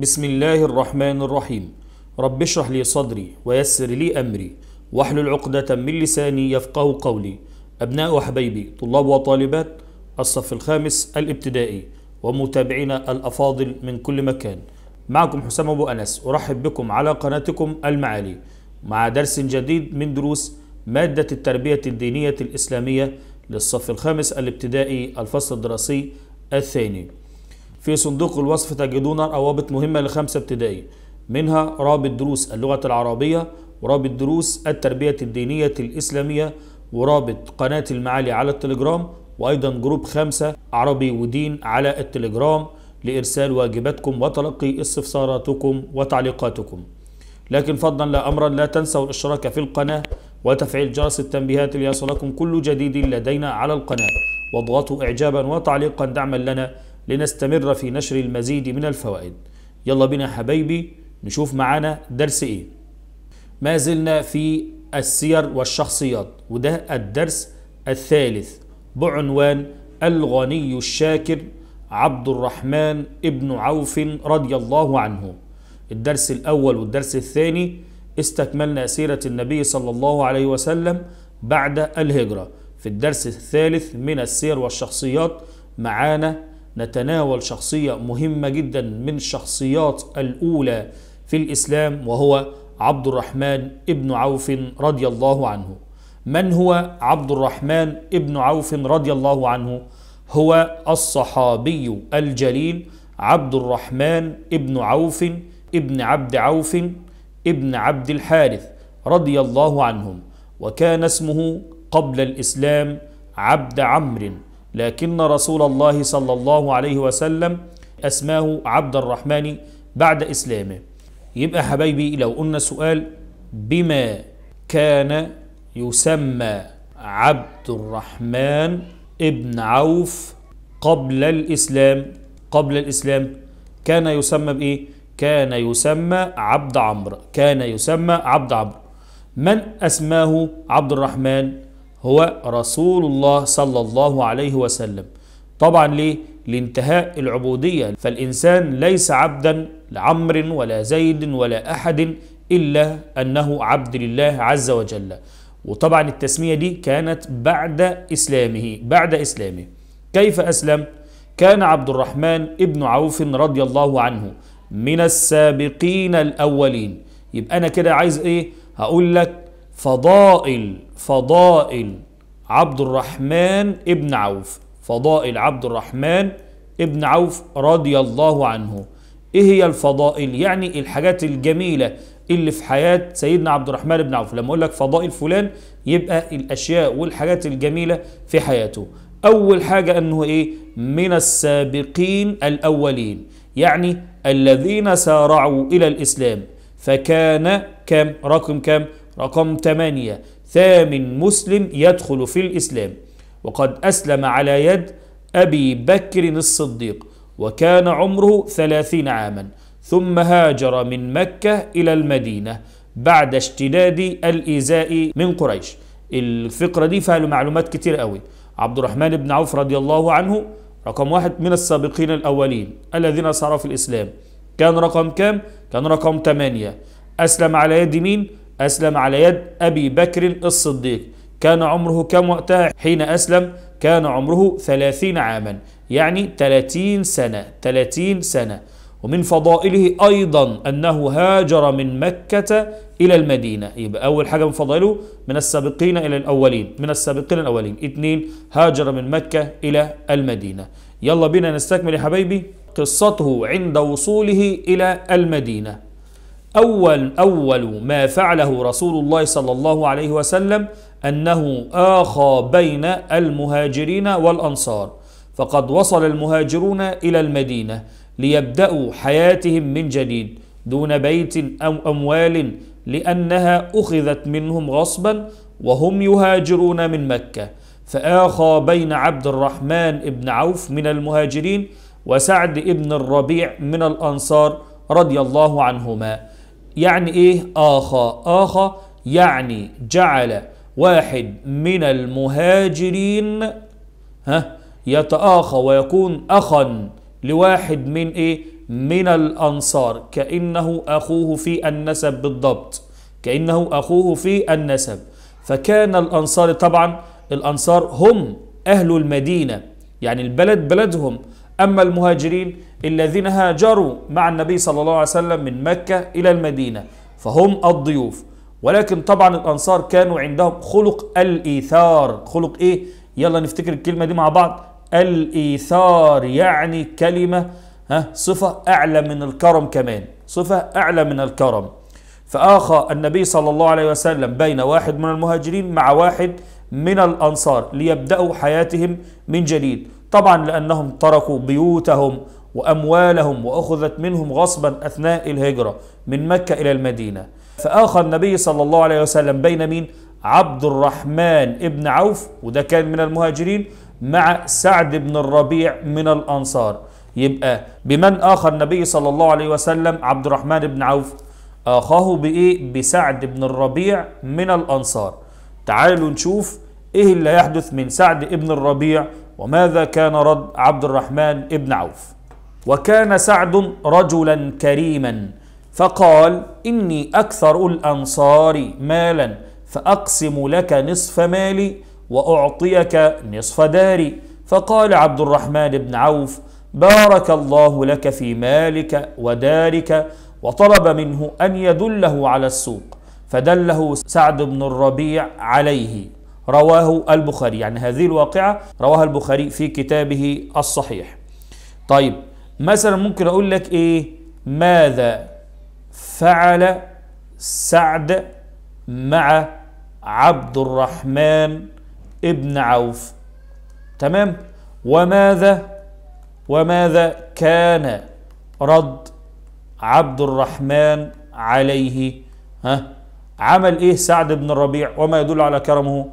بسم الله الرحمن الرحيم رب اشرح لي صدري ويسر لي أمري واحلل عقدة من لساني يفقه قولي أبناء وحبايبي طلاب وطالبات الصف الخامس الابتدائي ومتابعينا الأفاضل من كل مكان معكم حسام أبو أنس أرحب بكم على قناتكم المعالي مع درس جديد من دروس مادة التربية الدينية الإسلامية للصف الخامس الابتدائي الفصل الدراسي الثاني في صندوق الوصف تجدون روابط مهمة لخمسة ابتدائي منها رابط دروس اللغة العربية ورابط دروس التربية الدينية الإسلامية ورابط قناة المعالي على التليجرام وأيضا جروب خمسة عربي ودين على التليجرام لإرسال واجباتكم وتلقي استفساراتكم وتعليقاتكم لكن فضلا لا أمرا لا تنسوا الاشتراك في القناة وتفعيل جرس التنبيهات ليصلكم كل جديد لدينا على القناة واضغطوا إعجابا وتعليقا دعما لنا لنستمر في نشر المزيد من الفوائد يلا بينا حبايبي نشوف معانا درس ايه ما زلنا في السير والشخصيات وده الدرس الثالث بعنوان الغني الشاكر عبد الرحمن ابن عوف رضي الله عنه الدرس الأول والدرس الثاني استكملنا سيرة النبي صلى الله عليه وسلم بعد الهجرة في الدرس الثالث من السير والشخصيات معانا نتناول شخصية مهمة جدا من الشخصيات الأولى في الإسلام وهو عبد الرحمن ابن عوف رضي الله عنه من هو عبد الرحمن ابن عوف رضي الله عنه هو الصحابي الجليل عبد الرحمن ابن عوف ابن عبد عوف ابن عبد الحارث رضي الله عنهم وكان اسمه قبل الإسلام عبد عمرو لكن رسول الله صلى الله عليه وسلم أسماه عبد الرحمن بعد إسلامه يبقى حبايبي لو قلنا سؤال بما كان يسمى عبد الرحمن ابن عوف قبل الإسلام قبل الإسلام كان يسمى بإيه؟ كان يسمى عبد عمرو كان يسمى عبد عمرو من أسماه عبد الرحمن هو رسول الله صلى الله عليه وسلم طبعا ليه؟ لانتهاء العبودية فالإنسان ليس عبدا لعمر ولا زيد ولا أحد إلا أنه عبد لله عز وجل وطبعا التسمية دي كانت بعد إسلامه بعد إسلامه كيف أسلم؟ كان عبد الرحمن ابن عوف رضي الله عنه من السابقين الأولين يبقى أنا كده عايز إيه؟ هقول لك فضائل فضائل عبد الرحمن ابن عوف فضائل عبد الرحمن ابن عوف رضي الله عنه ايه هي الفضائل يعني الحاجات الجميله اللي في حياه سيدنا عبد الرحمن بن عوف لما اقول لك فضائل فلان يبقى الاشياء والحاجات الجميله في حياته اول حاجه انه ايه من السابقين الاولين يعني الذين سارعوا الى الاسلام فكان كم رقم كم رقم 8 ثامن مسلم يدخل في الإسلام وقد أسلم على يد أبي بكر الصديق وكان عمره ثلاثين عاما ثم هاجر من مكة إلى المدينة بعد اشتداد الإيذاء من قريش الفقرة دي فيها معلومات كتير قوي عبد الرحمن بن عوف رضي الله عنه رقم واحد من السابقين الأولين الذين صاروا في الإسلام كان رقم كام؟ كان رقم ثمانية أسلم على يد مين؟ أسلم على يد أبي بكر الصديق كان عمره كم وقتها حين أسلم كان عمره ثلاثين عاما يعني ثلاثين سنة ثلاثين سنة ومن فضائله أيضا أنه هاجر من مكة إلى المدينة يبقى أول حاجة من فضائله من السابقين إلى الأولين من السابقين الأولين اثنين هاجر من مكة إلى المدينة يلا بينا نستكمل يا حبايبي قصته عند وصوله إلى المدينة أول أول ما فعله رسول الله صلى الله عليه وسلم أنه آخى بين المهاجرين والأنصار فقد وصل المهاجرون إلى المدينة ليبدأوا حياتهم من جديد دون بيت أو أموال لأنها أخذت منهم غصبا وهم يهاجرون من مكة فآخى بين عبد الرحمن بن عوف من المهاجرين وسعد بن الربيع من الأنصار رضي الله عنهما يعني ايه اخا اخا يعني جعل واحد من المهاجرين ها يتآخى ويكون أخا لواحد من إيه من الأنصار كأنه أخوه في النسب بالضبط كأنه أخوه في النسب فكان الأنصار طبعا الأنصار هم أهل المدينة يعني البلد بلدهم أما المهاجرين الذين هاجروا مع النبي صلى الله عليه وسلم من مكة إلى المدينة فهم الضيوف ولكن طبعا الأنصار كانوا عندهم خلق الإيثار خلق إيه؟ يلا نفتكر الكلمة دي مع بعض الإيثار يعني كلمة ها صفة أعلى من الكرم كمان صفة أعلى من الكرم فآخى النبي صلى الله عليه وسلم بين واحد من المهاجرين مع واحد من الأنصار ليبدأوا حياتهم من جديد طبعا لأنهم تركوا بيوتهم وأموالهم وأخذت منهم غصبا أثناء الهجرة من مكة إلى المدينة فآخى النبي صلى الله عليه وسلم بين مين عبد الرحمن ابن عوف وده كان من المهاجرين مع سعد بن الربيع من الأنصار يبقى بمن آخى النبي صلى الله عليه وسلم عبد الرحمن بن عوف آخاه بإيه بسعد بن الربيع من الأنصار تعالوا نشوف إيه اللي يحدث من سعد بن الربيع وماذا كان رد عبد الرحمن بن عوف وكان سعد رجلا كريما فقال إني أكثر الأنصار مالا فأقسم لك نصف مالي وأعطيك نصف داري فقال عبد الرحمن بن عوف بارك الله لك في مالك ودارك وطلب منه أن يدله على السوق فدله سعد بن الربيع عليه رواه البخاري يعني هذه الواقعة رواها البخاري في كتابه الصحيح طيب مثلا ممكن اقول لك ايه ماذا فعل سعد مع عبد الرحمن ابن عوف تمام وماذا وماذا كان رد عبد الرحمن عليه ها عمل ايه سعد بن الربيع وما يدل على كرمه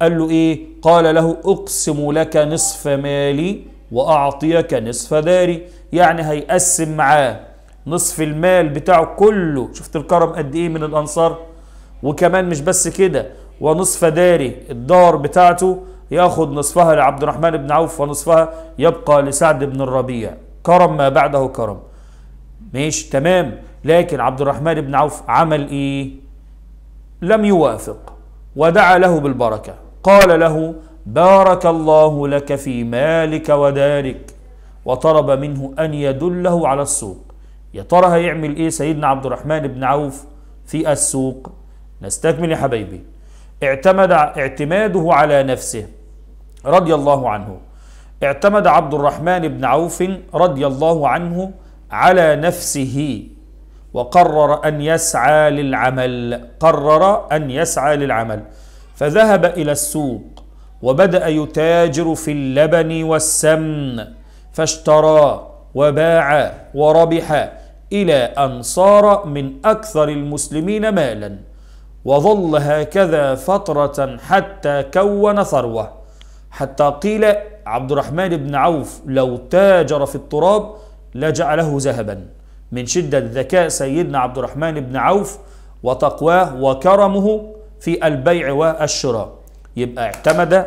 قال له ايه قال له اقسم لك نصف مالي وأعطيك نصف داري يعني هيقسم معاه نصف المال بتاعه كله شفت الكرم قد إيه من الأنصار وكمان مش بس كده ونصف داري الدار بتاعته ياخد نصفها لعبد الرحمن بن عوف ونصفها يبقى لسعد بن الربيع كرم ما بعده كرم ماشي تمام لكن عبد الرحمن بن عوف عمل ايه لم يوافق ودعا له بالبركه قال له بارك الله لك في مالك ودارك وطلب منه أن يدله على السوق يا ترى هيعمل إيه سيدنا عبد الرحمن بن عوف في السوق نستكمل يا حبايبي اعتمد اعتماده على نفسه رضي الله عنه اعتمد عبد الرحمن بن عوف رضي الله عنه على نفسه وقرر أن يسعى للعمل قرر أن يسعى للعمل فذهب إلى السوق وبدأ يتاجر في اللبن والسمن فاشترى وباع وربح إلى أن صار من أكثر المسلمين مالا وظل هكذا فترة حتى كون ثروة حتى قيل عبد الرحمن بن عوف لو تاجر في التراب لجعله ذهبا من شدة ذكاء سيدنا عبد الرحمن بن عوف وتقواه وكرمه في البيع والشراء يبقى اعتمد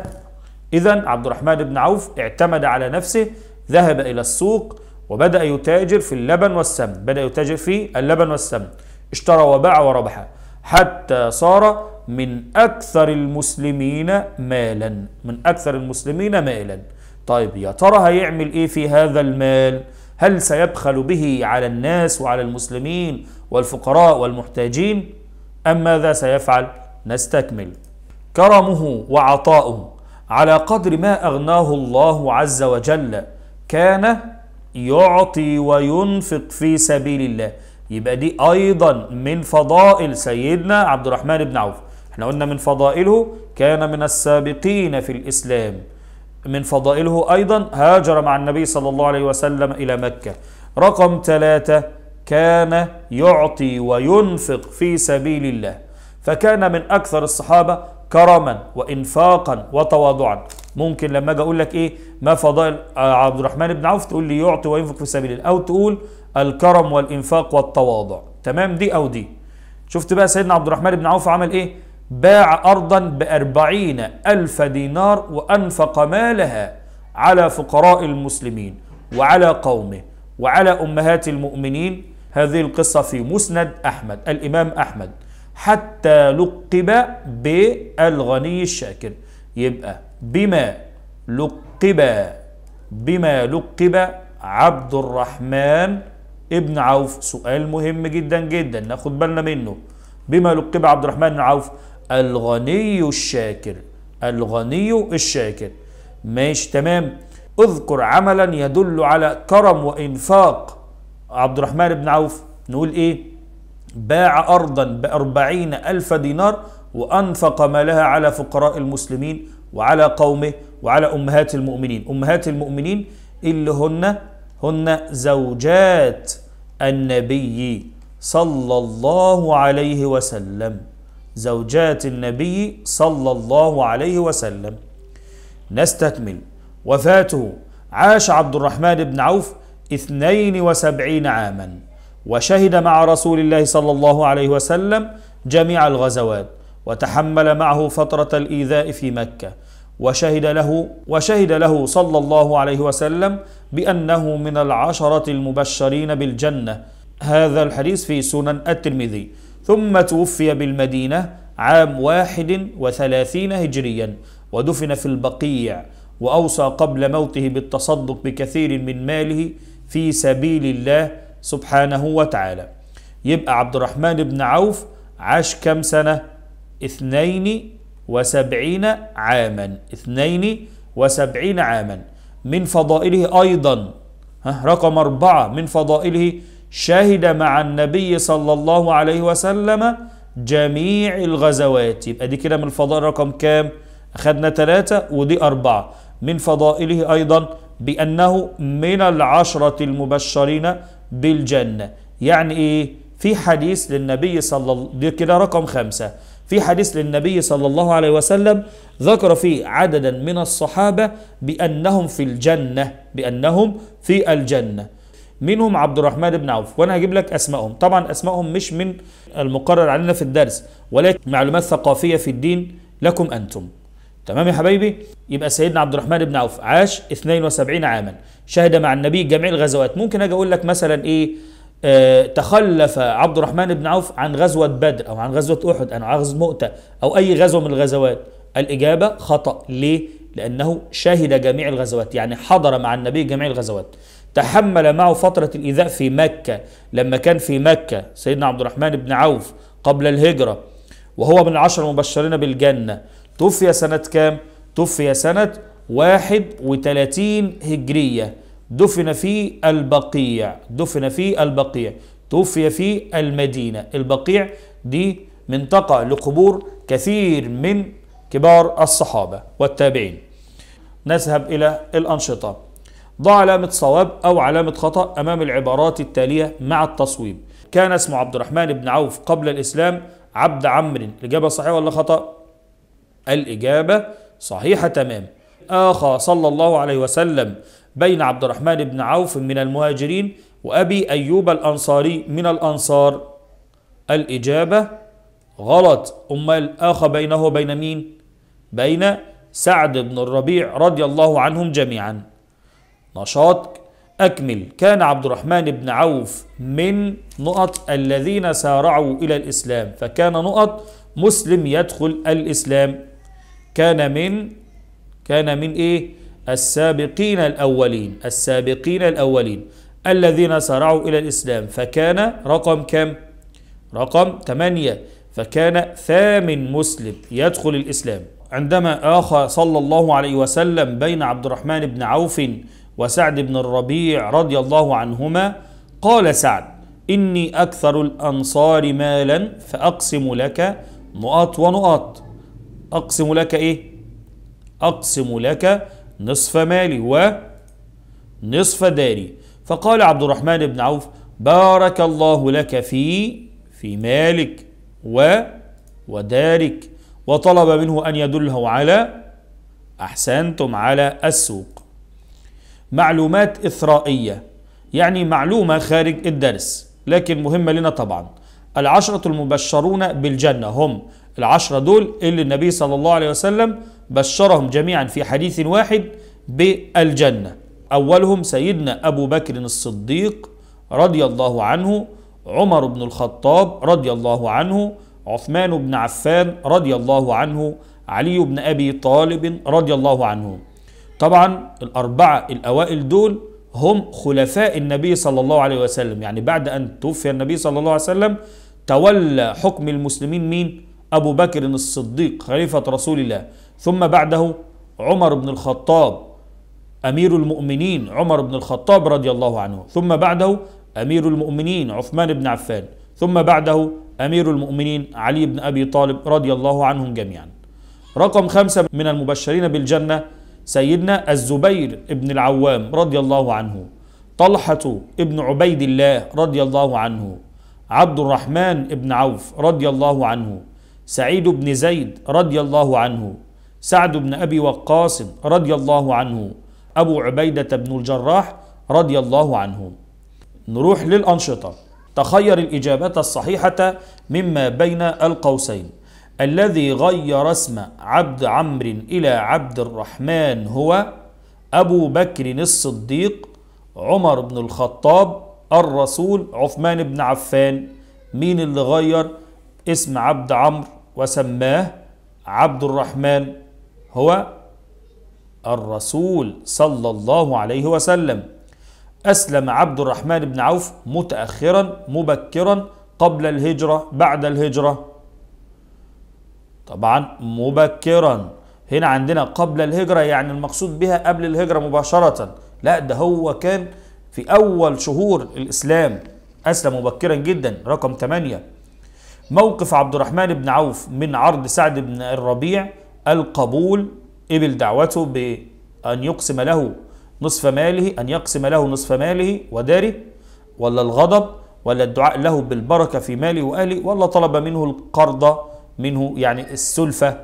إذا عبد الرحمن بن عوف اعتمد على نفسه ذهب إلى السوق وبدأ يتاجر في اللبن والسمن بدأ يتاجر في اللبن والسمن اشترى وباع وربح حتى صار من أكثر المسلمين مالا من أكثر المسلمين مالا طيب يا ترى هيعمل إيه في هذا المال هل سيبخل به على الناس وعلى المسلمين والفقراء والمحتاجين أم ماذا سيفعل نستكمل كرمه وعطاؤه على قدر ما أغناه الله عز وجل كان يعطي وينفق في سبيل الله يبقى دي أيضا من فضائل سيدنا عبد الرحمن بن عوف احنا قلنا من فضائله كان من السابقين في الإسلام من فضائله أيضا هاجر مع النبي صلى الله عليه وسلم إلى مكة رقم ثلاثة كان يعطي وينفق في سبيل الله فكان من أكثر الصحابة كرما وانفاقا وتواضعا ممكن لما اجي اقول لك ايه ما فضائل آه، عبد الرحمن بن عوف تقول لي يعطي وينفق في سبيل الله او تقول الكرم والانفاق والتواضع تمام دي او دي شفت بقى سيدنا عبد الرحمن بن عوف عمل ايه باع ارضا بأربعين الف دينار وانفق مالها على فقراء المسلمين وعلى قومه وعلى امهات المؤمنين هذه القصه في مسند احمد الامام احمد حتى لقب بالغني الشاكر يبقى بما لقب بما لقب عبد الرحمن ابن عوف سؤال مهم جدا جدا ناخد بالنا منه بما لقب عبد الرحمن بن عوف الغني الشاكر الغني الشاكر ماشي تمام اذكر عملا يدل على كرم وانفاق عبد الرحمن بن عوف نقول ايه باع أرضا بأربعين ألف دينار وأنفق مالها على فقراء المسلمين وعلى قومه وعلى أمهات المؤمنين أمهات المؤمنين اللي هن هن زوجات النبي صلى الله عليه وسلم زوجات النبي صلى الله عليه وسلم نستكمل وفاته عاش عبد الرحمن بن عوف اثنين وسبعين عاماً وشهد مع رسول الله صلى الله عليه وسلم جميع الغزوات وتحمل معه فترة الإيذاء في مكة وشهد له وشهد له صلى الله عليه وسلم بأنه من العشرة المبشرين بالجنة هذا الحديث في سنن الترمذي ثم توفي بالمدينة عام واحد وثلاثين هجريا ودفن في البقيع وأوصى قبل موته بالتصدق بكثير من ماله في سبيل الله سبحانه وتعالى يبقى عبد الرحمن بن عوف عاش كم سنة اثنين وسبعين عاما اثنين وسبعين عاما من فضائله أيضا ها رقم أربعة من فضائله شهد مع النبي صلى الله عليه وسلم جميع الغزوات يبقى دي كده من الفضائل رقم كام أخذنا ثلاثة ودي أربعة من فضائله أيضا بأنه من العشرة المبشرين بالجنة يعني ايه في حديث للنبي صلى الله عليه كده رقم خمسة في حديث للنبي صلى الله عليه وسلم ذكر فيه عددا من الصحابة بأنهم في الجنة بأنهم في الجنة منهم عبد الرحمن بن عوف وانا هجيب لك اسمائهم طبعا اسمائهم مش من المقرر علينا في الدرس ولكن معلومات ثقافية في الدين لكم انتم تمام يا حبايبي يبقى سيدنا عبد الرحمن بن عوف عاش 72 عاما شهد مع النبي جميع الغزوات ممكن اجي اقول لك مثلا ايه آه تخلف عبد الرحمن بن عوف عن غزوة بدر أو عن غزوة أحد أو عن غزوة مؤتة أو أي غزوة من الغزوات الإجابة خطأ ليه؟ لأنه شهد جميع الغزوات يعني حضر مع النبي جميع الغزوات تحمل معه فترة الإيذاء في مكة لما كان في مكة سيدنا عبد الرحمن بن عوف قبل الهجرة وهو من العشر المبشرين بالجنة توفي سنة كام؟ توفي سنة 31 هجرية دفن في البقيع دفن في البقيع توفي في المدينة البقيع دي منطقة لقبور كثير من كبار الصحابة والتابعين نذهب إلى الأنشطة ضع علامة صواب أو علامة خطأ أمام العبارات التالية مع التصويب كان اسمه عبد الرحمن بن عوف قبل الإسلام عبد عمرو الإجابة صحيحة ولا خطأ؟ الإجابة صحيحة تمام آخى صلى الله عليه وسلم بين عبد الرحمن بن عوف من المهاجرين وأبي أيوب الأنصاري من الأنصار الإجابة غلط أمال آخى بينه وبين مين؟ بين سعد بن الربيع رضي الله عنهم جميعا نشاط أكمل كان عبد الرحمن بن عوف من نقط الذين سارعوا إلى الإسلام فكان نقط مسلم يدخل الإسلام كان من كان من إيه السابقين الأولين السابقين الأولين الذين سارعوا إلى الإسلام فكان رقم كم رقم 8 فكان ثامن مسلم يدخل الإسلام عندما آخى صلى الله عليه وسلم بين عبد الرحمن بن عوف وسعد بن الربيع رضي الله عنهما قال سعد إني أكثر الأنصار مالا فأقسم لك نقاط ونقاط أقسم لك إيه أقسم لك نصف مالي ونصف داري فقال عبد الرحمن بن عوف بارك الله لك في في مالك و ودارك وطلب منه أن يدله على أحسنتم على السوق معلومات إثرائية يعني معلومة خارج الدرس لكن مهمة لنا طبعا العشرة المبشرون بالجنة هم العشرة دول اللي النبي صلى الله عليه وسلم بشرهم جميعا في حديث واحد بالجنة أولهم سيدنا أبو بكر الصديق رضي الله عنه عمر بن الخطاب رضي الله عنه عثمان بن عفان رضي الله عنه علي بن أبي طالب رضي الله عنه طبعا الأربعة الأوائل دول هم خلفاء النبي صلى الله عليه وسلم يعني بعد أن توفي النبي صلى الله عليه وسلم تولى حكم المسلمين مين؟ أبو بكر الصديق خليفة رسول الله ثم بعده عمر بن الخطاب أمير المؤمنين عمر بن الخطاب رضي الله عنه ثم بعده أمير المؤمنين عثمان بن عفان ثم بعده أمير المؤمنين علي بن أبي طالب رضي الله عنهم جميعا رقم خمسة من المبشرين بالجنة سيدنا الزبير بن العوام رضي الله عنه طلحة ابن عبيد الله رضي الله عنه عبد الرحمن بن عوف رضي الله عنه سعيد بن زيد رضي الله عنه سعد بن أبي وقاص رضي الله عنه أبو عبيدة بن الجراح رضي الله عنه نروح للأنشطة تخير الإجابة الصحيحة مما بين القوسين الذي غير اسم عبد عمرو إلى عبد الرحمن هو أبو بكر الصديق عمر بن الخطاب الرسول عثمان بن عفان مين اللي غير اسم عبد عمرو وسماه عبد الرحمن هو الرسول صلى الله عليه وسلم أسلم عبد الرحمن بن عوف متأخرا مبكرا قبل الهجرة بعد الهجرة طبعا مبكرا هنا عندنا قبل الهجرة يعني المقصود بها قبل الهجرة مباشرة لا ده هو كان في أول شهور الإسلام أسلم مبكرا جدا رقم 8 موقف عبد الرحمن بن عوف من عرض سعد بن الربيع القبول قبل دعوته بأن يقسم له نصف ماله أن يقسم له نصف ماله وداره ولا الغضب ولا الدعاء له بالبركة في ماله وأهله ولا طلب منه القرض منه يعني السلفة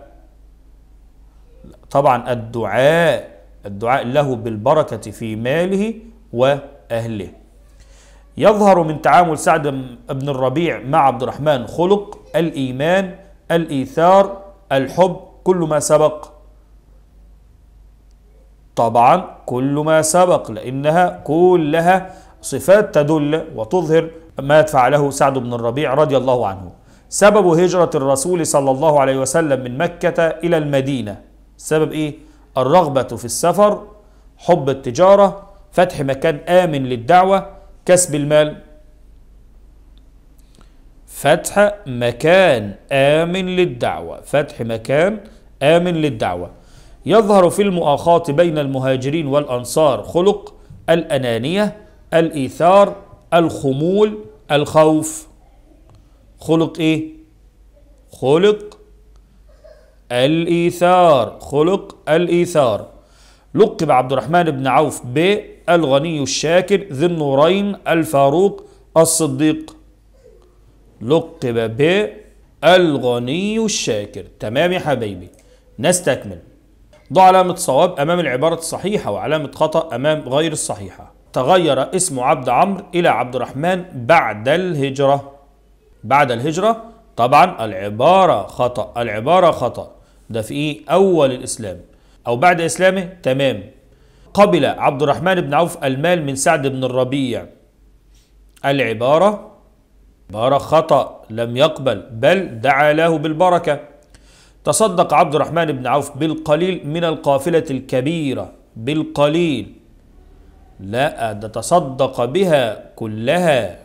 طبعا الدعاء الدعاء له بالبركة في ماله وأهله يظهر من تعامل سعد بن الربيع مع عبد الرحمن خلق الإيمان الإيثار الحب كل ما سبق طبعا كل ما سبق لأنها كلها صفات تدل وتظهر ما فعله سعد بن الربيع رضي الله عنه سبب هجرة الرسول صلى الله عليه وسلم من مكة إلى المدينة سبب إيه؟ الرغبة في السفر حب التجارة فتح مكان آمن للدعوة كسب المال فتح مكان آمن للدعوة فتح مكان آمن للدعوة يظهر في المؤاخاة بين المهاجرين والأنصار خلق الأنانية الإيثار الخمول الخوف خلق إيه؟ خلق الإيثار خلق الإيثار لقب عبد الرحمن بن عوف ب الغني الشاكر ذي النورين الفاروق الصديق لقب ب الغني الشاكر تمام يا حبيبي نستكمل ضع علامة صواب أمام العبارة الصحيحة وعلامة خطأ أمام غير الصحيحة تغير اسم عبد عمرو إلى عبد الرحمن بعد الهجرة بعد الهجرة طبعا العبارة خطأ العبارة خطأ ده في أول الإسلام أو بعد إسلامه تمام قبل عبد الرحمن بن عوف المال من سعد بن الربيع العبارة عبارة خطأ لم يقبل بل دعا له بالبركة تصدق عبد الرحمن بن عوف بالقليل من القافلة الكبيرة بالقليل لا ده تصدق بها كلها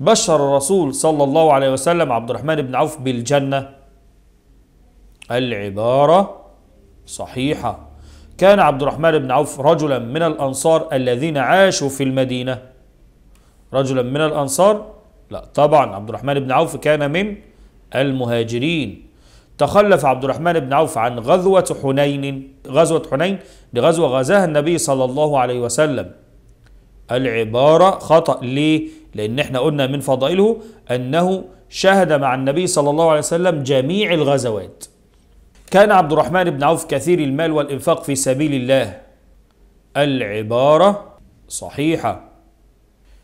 بشر الرسول صلى الله عليه وسلم عبد الرحمن بن عوف بالجنة العبارة صحيحة كان عبد الرحمن بن عوف رجلا من الأنصار الذين عاشوا في المدينة رجلا من الأنصار لا طبعا عبد الرحمن بن عوف كان من المهاجرين تخلف عبد الرحمن بن عوف عن غزوة حنين غزوة حنين لغزوة غزاها النبي صلى الله عليه وسلم العبارة خطأ ليه؟ لأن احنا قلنا من فضائله أنه شهد مع النبي صلى الله عليه وسلم جميع الغزوات كان عبد الرحمن بن عوف كثير المال والإنفاق في سبيل الله العبارة صحيحة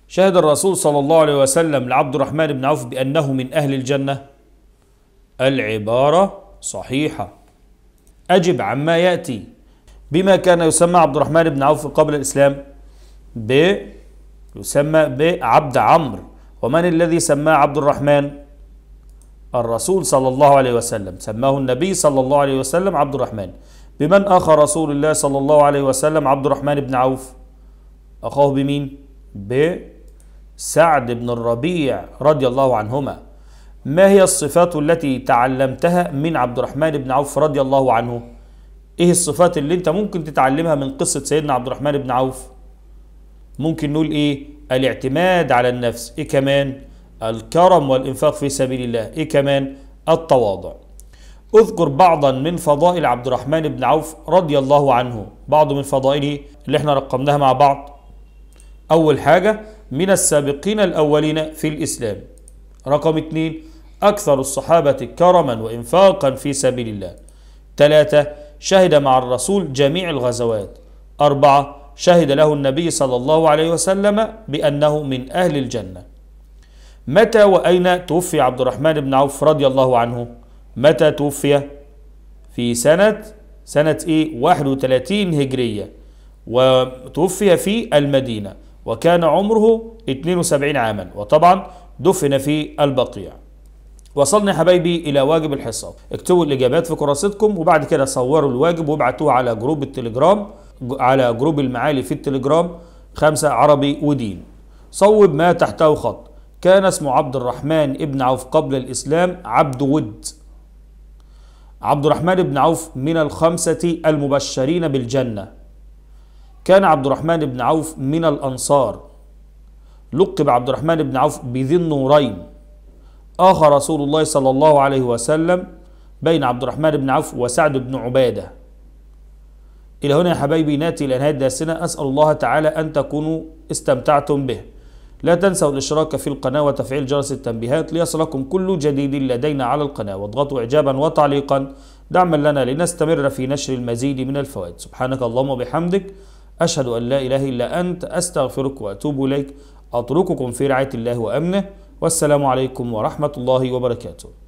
شهد الرسول صلى الله عليه وسلم لعبد الرحمن بن عوف بأنه من أهل الجنة العبارة صحيحة أجب عما يأتي بما كان يسمى عبد الرحمن بن عوف قبل الإسلام ب يسمى بعبد عمرو ومن الذي سماه عبد الرحمن الرسول صلى الله عليه وسلم سماه النبي صلى الله عليه وسلم عبد الرحمن بمن أخى رسول الله صلى الله عليه وسلم عبد الرحمن بن عوف أخاه بمين؟ بسعد بن الربيع رضي الله عنهما ما هي الصفات التي تعلمتها من عبد الرحمن بن عوف رضي الله عنه؟ إيه الصفات اللي أنت ممكن تتعلمها من قصة سيدنا عبد الرحمن بن عوف؟ ممكن نقول إيه؟ الاعتماد على النفس إيه كمان؟ الكرم والإنفاق في سبيل الله إيه كمان التواضع اذكر بعضا من فضائل عبد الرحمن بن عوف رضي الله عنه بعض من فضائله اللي احنا رقمناها مع بعض أول حاجة من السابقين الأولين في الإسلام رقم اثنين أكثر الصحابة كرما وإنفاقا في سبيل الله ثلاثة شهد مع الرسول جميع الغزوات أربعة شهد له النبي صلى الله عليه وسلم بأنه من أهل الجنة متى وأين توفي عبد الرحمن بن عوف رضي الله عنه متى توفي في سنة سنة إيه 31 هجرية وتوفي في المدينة وكان عمره 72 عاما وطبعا دفن في البقيع وصلنا حبايبي إلى واجب الحصة اكتبوا الإجابات في كراستكم وبعد كده صوروا الواجب وابعتوه على جروب التليجرام على جروب المعالي في التليجرام خمسة عربي ودين صوب ما تحته خط كان اسمه عبد الرحمن ابن عوف قبل الإسلام عبد ود عبد الرحمن بن عوف من الخمسة المبشرين بالجنة كان عبد الرحمن بن عوف من الأنصار لقب عبد الرحمن بن عوف بذي النورين آخى رسول الله صلى الله عليه وسلم بين عبد الرحمن بن عوف وسعد بن عبادة إلى هنا يا حبايبي ناتي إلى نهاية درسنا أسأل الله تعالى أن تكونوا استمتعتم به لا تنسوا الاشتراك في القناة وتفعيل جرس التنبيهات ليصلكم كل جديد لدينا على القناة واضغطوا إعجابا وتعليقا دعما لنا لنستمر في نشر المزيد من الفوائد سبحانك اللهم وبحمدك أشهد أن لا إله إلا أنت أستغفرك وأتوب إليك أترككم في رعاية الله وأمنه والسلام عليكم ورحمة الله وبركاته